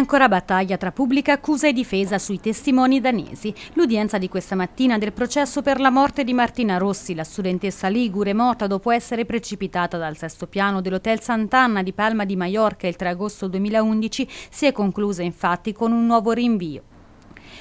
ancora battaglia tra pubblica accusa e difesa sui testimoni danesi. L'udienza di questa mattina del processo per la morte di Martina Rossi, la studentessa ligure morta dopo essere precipitata dal sesto piano dell'Hotel Sant'Anna di Palma di Maiorca il 3 agosto 2011, si è conclusa infatti con un nuovo rinvio.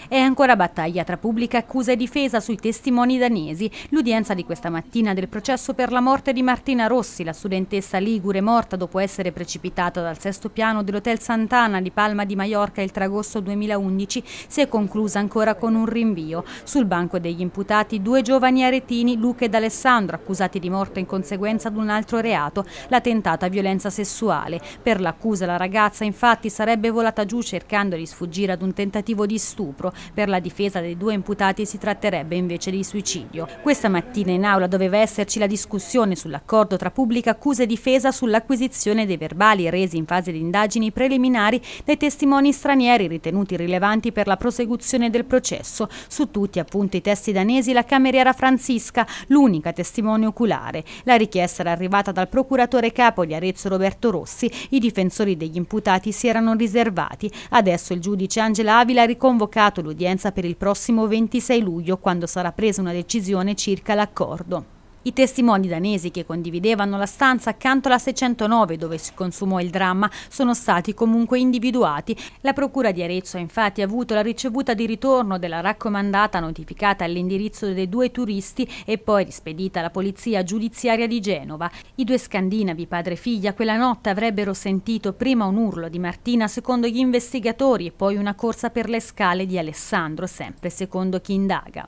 È ancora battaglia tra pubblica accusa e difesa sui testimoni danesi. L'udienza di questa mattina del processo per la morte di Martina Rossi, la studentessa ligure morta dopo essere precipitata dal sesto piano dell'Hotel Sant'Anna di Palma di Maiorca il 3 agosto 2011, si è conclusa ancora con un rinvio. Sul banco degli imputati due giovani aretini, Luca ed Alessandro, accusati di morte in conseguenza di un altro reato, la tentata violenza sessuale. Per l'accusa la ragazza infatti sarebbe volata giù cercando di sfuggire ad un tentativo di stupro stupro. Per la difesa dei due imputati si tratterebbe invece di suicidio. Questa mattina in aula doveva esserci la discussione sull'accordo tra pubblica accusa e difesa sull'acquisizione dei verbali resi in fase di indagini preliminari dai testimoni stranieri ritenuti rilevanti per la prosecuzione del processo. Su tutti appunto i testi danesi la cameriera Franziska, l'unica testimone oculare. La richiesta era arrivata dal procuratore capo di Arezzo Roberto Rossi. I difensori degli imputati si erano riservati. Adesso il giudice Angela Avila ha riconvocato fissato l'udienza per il prossimo 26 luglio, quando sarà presa una decisione circa l'accordo. I testimoni danesi che condividevano la stanza accanto alla 609 dove si consumò il dramma sono stati comunque individuati. La Procura di Arezzo ha infatti avuto la ricevuta di ritorno della raccomandata notificata all'indirizzo dei due turisti e poi rispedita alla Polizia Giudiziaria di Genova. I due scandinavi, padre e figlia, quella notte avrebbero sentito prima un urlo di Martina secondo gli investigatori e poi una corsa per le scale di Alessandro, sempre secondo chi indaga.